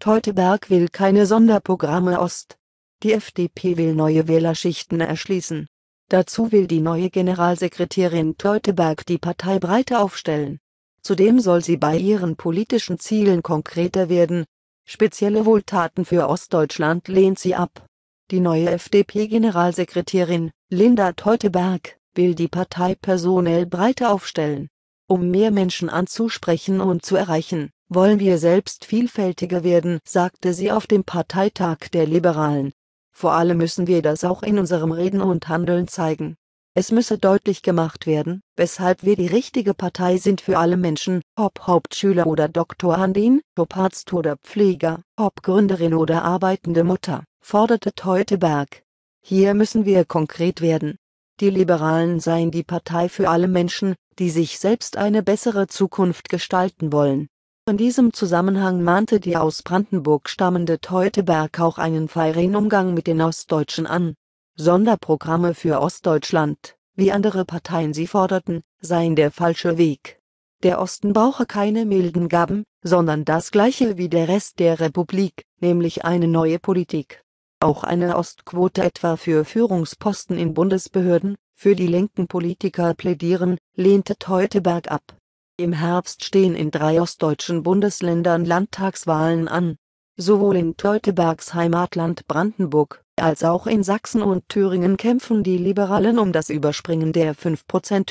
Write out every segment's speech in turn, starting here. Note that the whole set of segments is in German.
Teuteberg will keine Sonderprogramme Ost. Die FDP will neue Wählerschichten erschließen. Dazu will die neue Generalsekretärin Teuteberg die Partei breiter aufstellen. Zudem soll sie bei ihren politischen Zielen konkreter werden. Spezielle Wohltaten für Ostdeutschland lehnt sie ab. Die neue FDP-Generalsekretärin Linda Teuteberg will die Partei personell breiter aufstellen, um mehr Menschen anzusprechen und zu erreichen wollen wir selbst vielfältiger werden, sagte sie auf dem Parteitag der Liberalen. Vor allem müssen wir das auch in unserem Reden und Handeln zeigen. Es müsse deutlich gemacht werden, weshalb wir die richtige Partei sind für alle Menschen, ob Hauptschüler oder Doktorandin, ob Arzt oder Pfleger, ob Gründerin oder arbeitende Mutter, forderte Teuteberg. Hier müssen wir konkret werden. Die Liberalen seien die Partei für alle Menschen, die sich selbst eine bessere Zukunft gestalten wollen. In diesem Zusammenhang mahnte die aus Brandenburg stammende Teuteberg auch einen fairen Umgang mit den Ostdeutschen an. Sonderprogramme für Ostdeutschland, wie andere Parteien sie forderten, seien der falsche Weg. Der Osten brauche keine milden Gaben, sondern das gleiche wie der Rest der Republik, nämlich eine neue Politik. Auch eine Ostquote etwa für Führungsposten in Bundesbehörden, für die linken Politiker plädieren, lehnte Teuteberg ab im Herbst stehen in drei ostdeutschen Bundesländern Landtagswahlen an. Sowohl in Teutobergs Heimatland Brandenburg als auch in Sachsen und Thüringen kämpfen die Liberalen um das Überspringen der 5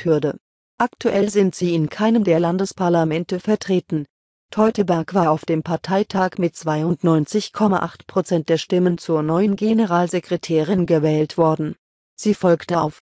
hürde Aktuell sind sie in keinem der Landesparlamente vertreten. Teutoberg war auf dem Parteitag mit 92,8 der Stimmen zur neuen Generalsekretärin gewählt worden. Sie folgte auf